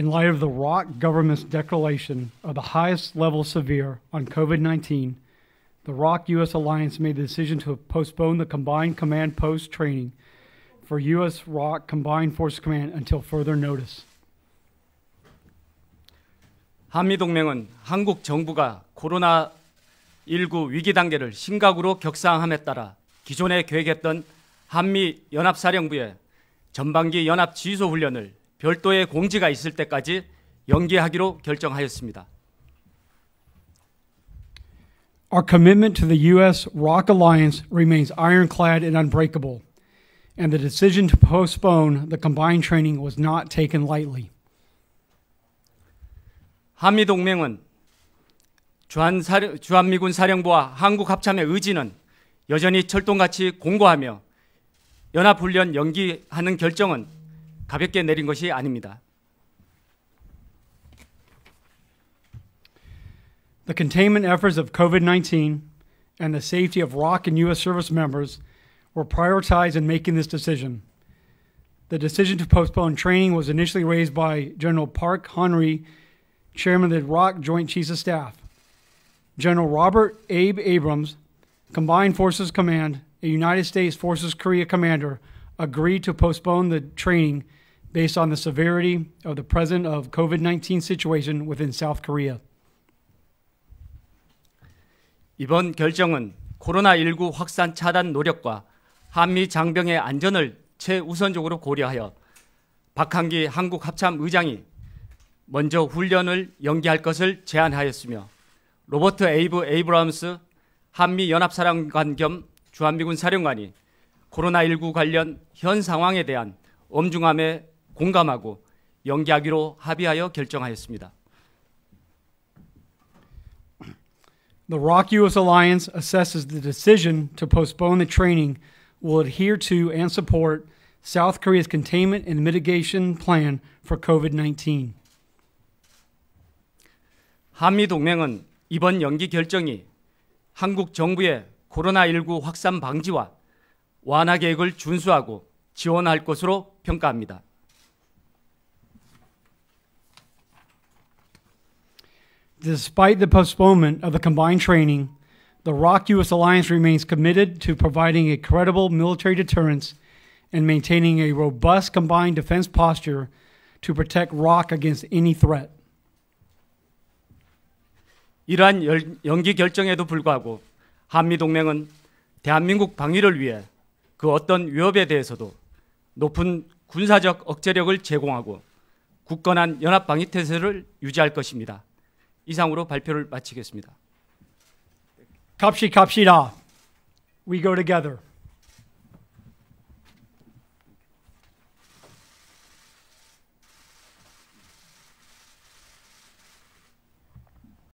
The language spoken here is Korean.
in light of the ROC government's declaration of the highest level severe on COVID 19, the ROC U.S. Alliance made the decision to postpone the Combined Command Post training for U.S. ROC Combined Force Command until further notice. 한미동맹은 한국 정부가 코로나19 위기 단계를 심각으로 격상함에 따라 기존에 계획했던 한미 연합사령부의 전반기 연합 지휘소 훈련을 별도의 공지가 있을 때까지 연기하기로 결정하였습니다. Our commitment to the U.S. ROC alliance remains ironclad and unbreakable, and the decision to postpone the combined training was not taken lightly. 한미 동맹은 주한미군 사령부와 한국 합참의 의지는 여전히 철동같이 공고하며 연합훈련 연기하는 결정은 가볍게 내린 것이 아닙니다. The containment efforts of COVID-19 and the safety of ROC and U.S. service members were prioritized in making this decision. The decision to postpone training was initially raised by General Park Henry, chairman of the ROC Joint Chiefs of Staff. General Robert Abe Abrams, Combined Forces Command, a United States Forces Korea commander, agreed to postpone the training based on the severity of the present of COVID-19 situation within South Korea. 이번 결정은 코로나19 확산 차단 노력과 한미 장병의 안전을 최우선적으로 고려하여 박한기 한국 합참 의장이 먼저 훈련을 연기할 것을 제안하였으며 로버트 에이브 에이브라함스 한미 연합사령관 겸 주한미군 사령관이 코로나19 관련 현 상황에 대한 엄중함에 공감하고 연기하기로 합의하여 결정하였습니다. The ROC US Alliance assesses the decision to postpone the training will adhere to and support South Korea's containment and mitigation plan for COVID-19. 한미 동맹은 이번 연기 결정이 한국 정부의 코로나19 확산 방지와 완화 계획을 준수하고 지원할 것으로 평가합니다. Despite the postponement of the combined training, the ROC U.S. alliance remains committed to providing a credible military deterrence and maintaining a robust combined defense posture to protect ROC against any threat. 이러한 열, 연기 결정에도 불구하고 한미 동맹은 대한민국 방위를 위해 그 어떤 위협에 대해서도 높은 군사적 억제력을 제공하고 굳건한 연합 방위 태세를 유지할 것입니다. 이상으로 발표를 마치겠습니다. 갑시 갑시다. We go together.